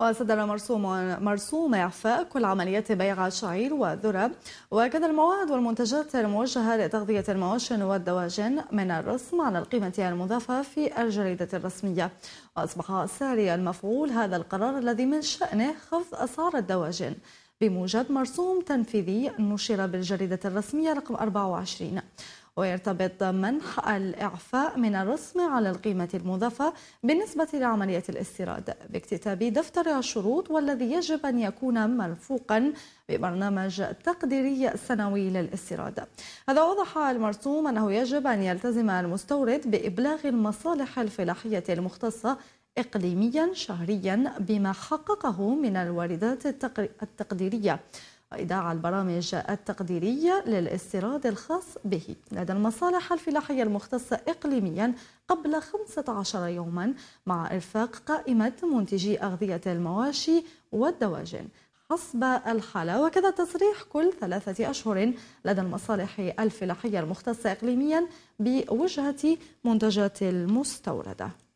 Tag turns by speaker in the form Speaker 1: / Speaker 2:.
Speaker 1: وصدر مرسوم مرسوم اعفاء كل عمليات بيع الشعير والذره وكذا المواد والمنتجات الموجهه لتغذيه المواشن والدواجن من الرسم على القيمه المضافه في الجريده الرسميه واصبح ساري المفعول هذا القرار الذي من شانه خفض اسعار الدواجن بموجب مرسوم تنفيذي نشر بالجريده الرسميه رقم 24 ويرتبط منح الإعفاء من الرسم على القيمة المضافة بالنسبة لعملية الاستيراد باكتتاب دفتر الشروط والذي يجب أن يكون مرفوقا ببرنامج تقديري سنوي للاستيراد هذا وضح المرسوم أنه يجب أن يلتزم المستورد بإبلاغ المصالح الفلاحية المختصة إقليميا شهريا بما حققه من الواردات التقديرية وإيداع البرامج التقديرية للاستيراد الخاص به لدى المصالح الفلاحية المختصة إقليميا قبل 15 يوما مع إرفاق قائمة منتجي أغذية المواشي والدواجن حسب الحالة وكذا تصريح كل ثلاثة أشهر لدى المصالح الفلاحية المختصة إقليميا بوجهة منتجات المستوردة